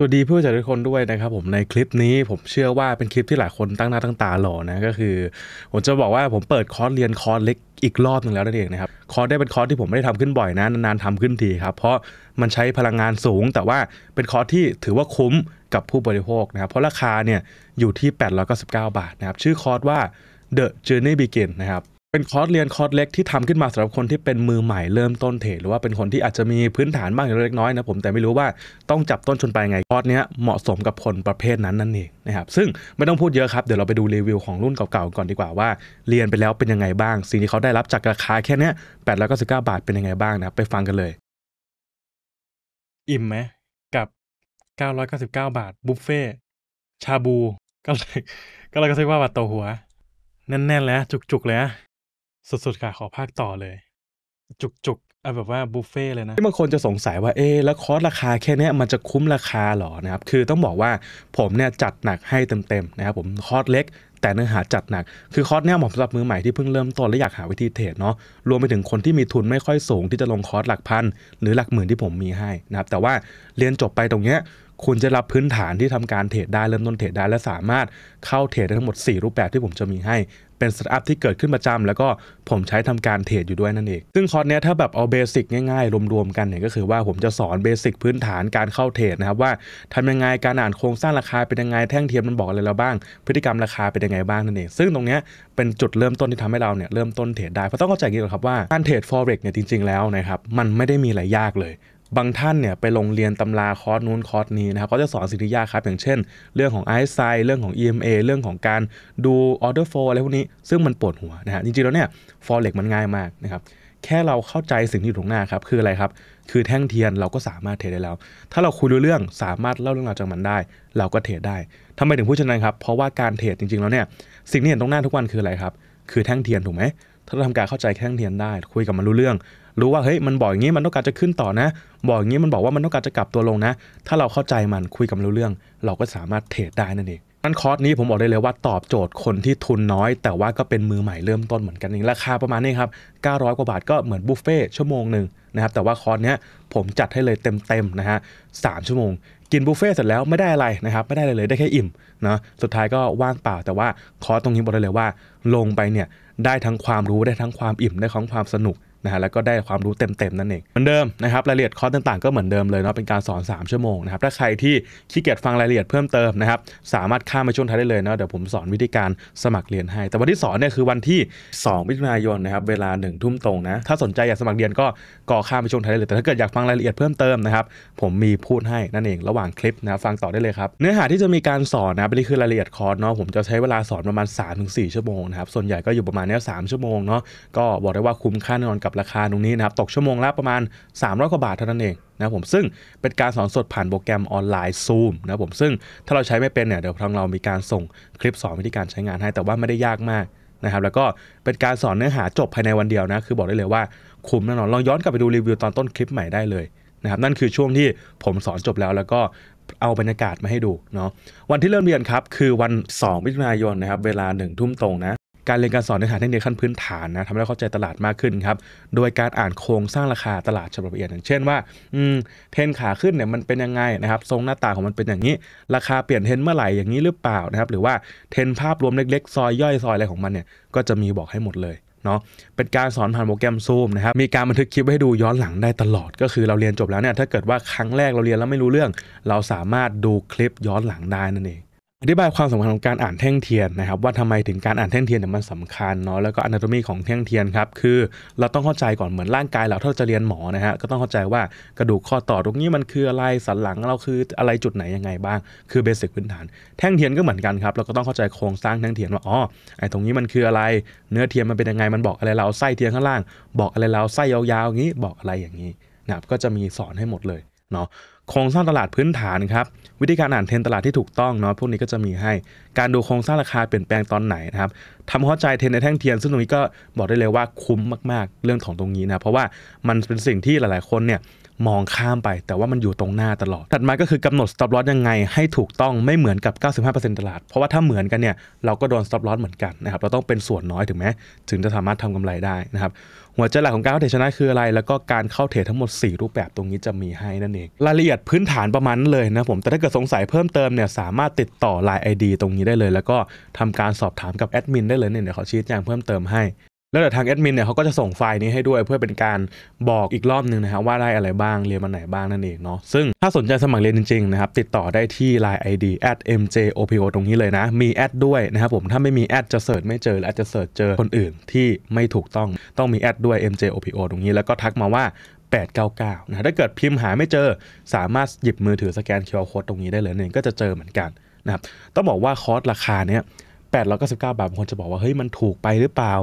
สวัสดีผู้จาดทุกคนด้วยนะครับผมในคลิปนี้ผมเชื่อว่าเป็นคลิปที่หลายคนตั้งหน้าตั้งตาหล่อนะก็คือผมจะบอกว่าผมเปิดคอร์สเรียนคอร์สเล็กอีกรอบหนึ่งแล้วนั่นเองนะครับคอร์สได้เป็นคอร์สที่ผมไม่ได้ทำขึ้นบ่อยนะนานๆทำขึ้นทีครับเพราะมันใช้พลังงานสูง แต่ว่าเป็นคอร์สที่ถือว่าคุ้มกับผู้บริโภคนะครับ เพราะราคาเนี่ยอยู่ที่ 899 บาทนะครับชื่อคอร์สว่า The Journey Begin นะครับเป็นคอร์สเรียนคอร์สเล็กที่ทำขึ้นมาสำหรับคนที่เป็นมือใหม่เริ่มต้นเทรดหรือว่าเป็นคนที่อาจจะมีพื้นฐานบ้างเล็กน้อยนะผมแต่ไม่รู้ว่าต้องจับต้นชนปลายไงคอร์สเนี้ยเหมาะสมกับคนประเภทนั้นนั่นเองนะครับซึ่งไม่ต้องพูดเยอะครับเดี๋ยวเราไปดูรีวิวของรุ่นเก่าๆ ก่อนดีกว่าว่า เรียนไปแล้วเป็นยังไงบ้าง สิ่งที่เขาได้รับจากราคาแค่เนี้ยแปดร้อยเก้าสิบเก้าบาทเป็นยังไงบ้างนะไปฟังกันเลย อิ่มไหมกับเก้าร้อยเก้าสิบเก้าบาทบุฟเฟ่ชาบูก็เลยก็เลยก็เรียกว่าบาทต่อหัวแน่นๆแล้วจุกๆเลยอะสุดๆค่ะขอภาคต่อเลย จุกๆ เอาแบบว่าบุฟเฟ่เลยนะ ที่บางคนจะสงสัยว่าเอ๊แล้วคอร์สราคาแค่นี้มันจะคุ้มราคาหรอนะครับคือต้องบอกว่าผมเนี่ยจัดหนักให้เต็มๆนะครับผมคอร์สเล็ก แต่เนื้อหาจัดหนักคือคอร์สเนี่ยเหมาะสำหรับมือใหม่ที่เพิ่งเริ่มต้นและอยากหาวิธีเทรดเนาะรวมไปถึงคนที่มีทุนไม่ค่อยสูงที่จะลงคอร์สหลักพันหรือหลักหมื่นที่ผมมีให้นะครับแต่ว่าเรียนจบไปตรงเนี้ยคุณจะรับพื้นฐานที่ทำการเทรดได้เริ่มต้นเทรดได้ และสามารถเข้าเทรดได้ทั้งหมด 4 รูปแบบที่ผมจะมีให้ เป็นสตาร์ทอัพที่เกิดขึ้นประจำ แล้วก็ผมใช้ทำการเทรดอยู่ด้วยนั่นเอง ซึ่งคอร์สนี้ถ้าแบบเอาเบสิกง่าย ๆ รวม ๆ กันเนี่ย ก็คือว่าผมจะสอนเบสิกพื้นฐานการเข้าเทรดนะครับว่าทำยังไงการอ่านโครงสร้างราคาเป็นยังไงแท่งเทียมมันบอกอะไรเราบ้าง พฤติกรรมราคาเป็นยังไงบ้างนั่นเองซึ่งตรงเนี้ยเป็นจุดเริ่มต้นที่ทำให้เราเนี่ยเริ่มต้นเทรดได้เพราะต้องเข้าใจกันครับว่าการเทรดฟอร็กซ์เนี่ยจริง ๆ แล้วนะครับมันไม่ได้มีอะไรยากเลยบางท่านเนี่ยไปลงเรียนตำราคอร์สนู้นคอร์สนี้นะครับก็จะสอนสิทธิยาครับอย่างเช่น เรื่องของ i อซ์ไซเรื่องของ EMA เรื่องของการดูออเดอร์โฟอะไรพวกนี้ ซึ่งมันปวดหัวนะฮะจริงๆแล้วเนี่ยฟอเร็กมันง่ายมากนะครับแค่เราเข้าใจสิ่งที่อยู่ตรงหน้าครับคืออะไรครับ คือแท่งเทียนเราก็สามารถเทรดได้แล้ว ถ้าเราคุยรู้เรื่องสามารถเล่าเรื่องราวจากมันได้ เราก็เทรดได้ทำไมถึงพูดเช่นนั้นครับเพราะว่าการเทรดจริงๆ แล้วเนี่ยสิ่งที่เห็นตรงหน้าทุกวันคืออะไรครับคือแท่งเทียนถูกไหมถ้าเราทำการเข้าใจแข่งเทียนได้ คุยกับมันรู้เรื่อง รู้ว่าเฮ้ยมันบอกอย่างนี้มันต้องการจะขึ้นต่อนะ บอกอย่างนี้มันบอกว่ามันต้องการจะกลับตัวลงนะ ถ้าเราเข้าใจมันคุยกับมันรู้เรื่อง เราก็สามารถเทรดได้นั่นเองนั้นคอร์สนี้ผมบอกได้เลยว่าตอบโจทย์คนที่ทุนน้อย แต่ว่าก็เป็นมือใหม่เริ่มต้นเหมือนกันนี่ราคาประมาณนี้ครับ 900 กว่าบาทก็เหมือนบุฟเฟ่ชั่วโมงหนึ่งนะครับแต่ว่าคอร์สนี้ผมจัดให้เลยเต็มๆนะฮะสชั่วโมง กินบุฟเฟ่เสร็จแล้วไม่ได้อะไรนะครับไม่ได้อะไรเลยได้แค่อิ่มนะสุดท้ายก็ว่างเปล่าแต่ว่าคอร์สตรงนี้บอกได้เลยว่า ลงไปเนี่ยได้ทั้งความรู้ได้ทั้งความอิ่มได้ทั้งความสนุกนะฮะแล้วก็ได้ความรู้เต็มๆนั่นเอง เหมือนเดิมนะครับรายละเอียดคอร์สต่างๆ ก็เหมือนเดิมเลยเนาะเป็นการสอน3ชั่วโมงนะครับถ้าใครที่ขี้เกียจฟังรายละเอียดเพิ่มเติมนะครับสามารถข้ามมาช่วงท้ายได้เลยเนาะเดี๋ยวผมสอนวิธีการสมัครเรียนให้ แต่วันที่สอนเนี่ยคือวันที่2มิถุนายนนะครับเวลา1ทุ่มตรงนะถ้าสนใจอยากสมัครเรียนก็ก่อข้ามไปช่วงท้ายได้เลยแต่ถ้าเกิดอยากฟังรายละเอียดเพิ่มเติมนะครับผมมีพูดให้นั่นเองระหว่างคลิปนะฟังต่อได้เลยครับเนื้อหาที่จะมีการสอนนะเป็นคือรายละเอียดคอร์สเนาะผมจะใช้เวลาสอนประมาณ 3-4ชั่วโมงนะครับส่วนใหญ่ก็อยู่ประมาณนี้สชั่วโมงเนาะก็บอกได้ว่าคุ้มค่าแน่นอนกับราคาตรงนี้นะครับตกชั่วโมงละประมาณ 300กว่าบาทเท่านั้นเองนะผมซึ่งเป็นการสอนสดผ่านโปรแกรมออนไลน์ Zoom นะผมซึ่งถ้าเราใช้ไม่เป็นเนี่ยเดี๋ยวทางเรามีการส่งคลิปสอนวิธีการใช้งานให้ แต่ว่าไม่ได้ยากมากนะครับแล้วก็เป็นการสอนเนื้อหาจบภายในวันเดียวนะคือบอกได้เลยว่าคุ้มแน่นอนลองย้อนกลับไปดูรีวิวตอนต้นคลิปใหม่ได้เลยนะครับนั่นคือช่วงที่ผมสอนจบแล้ว แล้วก็เอาบรรยากาศมาให้ดูเนาะวันที่เริ่มเรียนครับคือวัน2มิถุนายนนะครับเวลา1ทุ่มตรงนะการเรียนการสอนในฐานะเด็กขั้นพื้นฐานนะทำให้เข้าใจตลาดมากขึ้นครับโดยการอ่านโครงสร้างราคาตลาดฉบับละเอียดอย่างเช่นว่าเทนขาขึ้นเนี่ยมันเป็นยังไงนะครับ ทรงหน้าตาของมันเป็นอย่างนี้ ราคาเปลี่ยนเทนเมื่อไหร่อย่างนี้หรือเปล่านะครับหรือว่าเทนภาพรวมเล็กๆซอยย่อยซอยอะไรของมันเนี่ยก็จะมีบอกให้หมดเลยเนาะเป็นการสอนผ่านโปรแกรมซูมนะครับมีการบันทึกคลิปให้ดูย้อนหลังได้ตลอดก็คือเราเรียนจบแล้วเนี่ยถ้าเกิดว่าครั้งแรกเราเรียนแล้วไม่รู้เรื่อง เราสามารถดูคลิปย้อนหลังได้นั่นเองอธิบายความสำคัญของการอ่านแท่งเทียนนะครับ ว่าทำไมถึงการอ่านแท่งเทียนเนี่ยมันสำคัญเนาะแล้วก็อนาโตมีของแท่งเทียนครับคือเราต้องเข้าใจก่อนเหมือนร่างกายเราถ้าจะเรียนหมอนะฮะก็ต้องเข้าใจว่ากระดูกข้อต่อตรงนี้มันคืออะไรสันหลังเราคืออะไรจุดไหนยังไงบ้างคือเบสิกพื้นฐาน แท่งเทียนก็เหมือนกันครับ เราก็ต้องเข้าใจโครงสร้างแท่งเทียนว่าอ๋อไอ้ตรงนี้มันคืออะไรเนื้อเทียนมันเป็นยังไงมันบอกอะไรเราไส้เทียนข้างล่างบอกอะไรเราไส้ยาวๆอย่างนี้บอกอะไรอย่างนี้นะครับก็จะมีสอนให้หมดเลยเนาะโครงสร้างตลาดพื้นฐานครับวิธีการอ่านเทรนตลาดที่ถูกต้องเนาะพวกนี้ก็จะมีให้ การดูโครงสร้างราคาเปลี่ยนแปลงตอนไหนนะครับทำเข้าใจเทรนในแท่งเทียนซึ่งตรงนี้ก็บอกได้เลยว่าคุ้มมากๆ เรื่องของตรงนี้นะเพราะว่ามันเป็นสิ่งที่หลาย ๆ คนเนี่ยมองข้ามไป แต่ว่ามันอยู่ตรงหน้าตลอด ถัดมา ก็คือกำหนด stop loss ยังไงให้ถูกต้องไม่เหมือนกับ 95%ตลาด เพราะว่าถ้าเหมือนกันเนี่ยเราก็โดน stop loss เหมือนกันนะครับเราต้องเป็นส่วนน้อยถึงแม้ถึงจะสามารถทำกำไรได้นะครับหัวใจหลักของการเข้าทรดชนะคืออะไร แล้วก็การเข้าเทรดทั้งหมด 4 รูปแบบตรงนี้จะมีให้นั่นเองรายละเอียดพื้นฐานประมาณนั้นเลยนะผมแต่ถ้าเกิดสงสัยเพิ่มเติมเนี่ยสามารถติดต่อ Line ID ตรงนี้ได้เลย แล้วก็ทำการสอบถามกับแอดมินได้เลยเนี่ยเดี๋ยวเขาชี้แจงเพิ่มเติมให้แล้วเดี๋ยวทางแอดมินเนี่ยเขาก็จะส่งไฟล์นี้ให้ด้วยเพื่อเป็นการบอกอีกรอบหนึ่งนะครับว่าได้อะไรบ้าง เรียนมาไหนบ้างนั่นเองเนาะซึ่งถ้าสนใจสมัครเรียนจริงๆนะครับติดต่อได้ที่ Line ID at mjopo ตรงนี้เลยนะ มีแอดด้วยนะครับผมถ้าไม่มีแอดจะเสิร์ชไม่เจอหรืออาจจะเสิร์ชเจอคนอื่นที่ไม่ถูกต้องต้องมีแอดด้วย mjopo ตรงนี้ แล้วก็ทักมาว่า 899นะถ้าเกิดพิมพ์หาไม่เจอสามารถหยิบมือถือสแกน QR code ตรงนี้ได้เลยเนี่ยก็จะเจอเหมือนกันนะครับต้องบอกว่าคอร์สราคาเนี้ย8 199บาทบางคนจะบอกว่า เฮ้ยมันถูกไปหรือเปล่า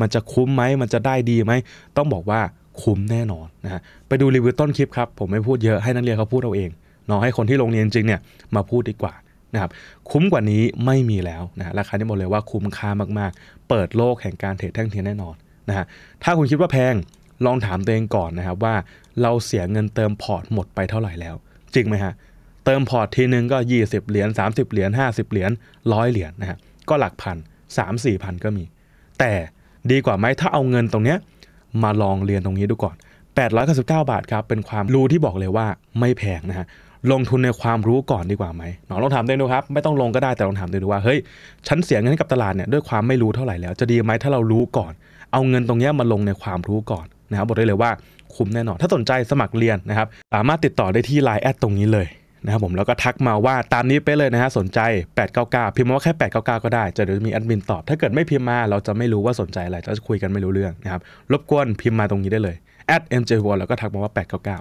มันจะคุ้มไหมมันจะได้ดีไหม ต้องบอกว่าคุ้มแน่นอนนะฮะไปดูรีวิวต้นคลิปครับ ผมไม่พูดเยอะให้นักเรียนเขาพูดเอาเองเนาะให้คนที่ลงเรียนจริงเนี่ยมาพูดดีกว่านะครับคุ้มกว่านี้ไม่มีแล้วนะราคาที่บอกเลยว่าคุ้มค่ามากๆ เปิดโลกแห่งการเทรดแท่งเทียนแน่นอนนะฮะถ้าคุณคิดว่าแพงลองถามตัวเองก่อนนะครับว่าเราเสียเงินเติมพอร์ตหมดไปเท่าไหร่แล้ว จริงไหมฮะเติมพอร์ตทีนึงก็ 20 เหรียญ30เหรียญ50เหรียญ100เหรียญนะับก็หลักพันสามสี่พันก็มี แต่ดีกว่าไหมถ้าเอาเงินตรงเนี้ยมาลองเรียนตรงนี้ดูก่อน 899 บาทครับเป็นความรู้ที่บอกเลยว่าไม่แพงนะฮะลงทุนในความรู้ก่อนดีกว่าไหมอลองถามตัวเองดูครับไม่ต้องลงก็ได้แต่ลองถามตัวเองดูว่าเฮ้ยฉันเสียเงินให้กับตลาดเนี่ยด้วยความไม่รู้เท่าไหร่แล้วจะดีไหมถ้าเรารู้ก่อน เอาเงินตรงนี้มาลงในความรู้ก่อนนะครับบอกได้เลยว่าคุ้มแน่นอน ถ้าสนใจสมัครเรียนนะครับสามารถติดต่อได้ที่ไลน์แอดตรงนี้เลยนะครับผมแล้วก็ทักมาว่าตามนี้ไปเลยนะฮะสนใจ899พิมพ์มาว่าแค่ 899 ก็ได้ จะเดี๋ยวมีแอดมินตอบถ้าเกิดไม่พิมพ์มาเราจะไม่รู้ว่าสนใจอะไรจะคุยกันไม่รู้เรื่องนะครับรบกวนพิมพ์มาตรงนี้ได้เลย at mj w a l แล้วก็ทักมาว่า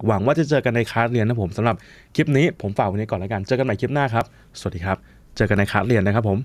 899หวังว่าจะเจอกันในคลาสเรียนนะผมสำหรับคลิปนี้ผมฝากไว้นี้ก่อนแล้วกันเจอกันใหม่คลิปหน้าครับสวัสดีครับ เจอกันในคลาสเรียนนะครับผม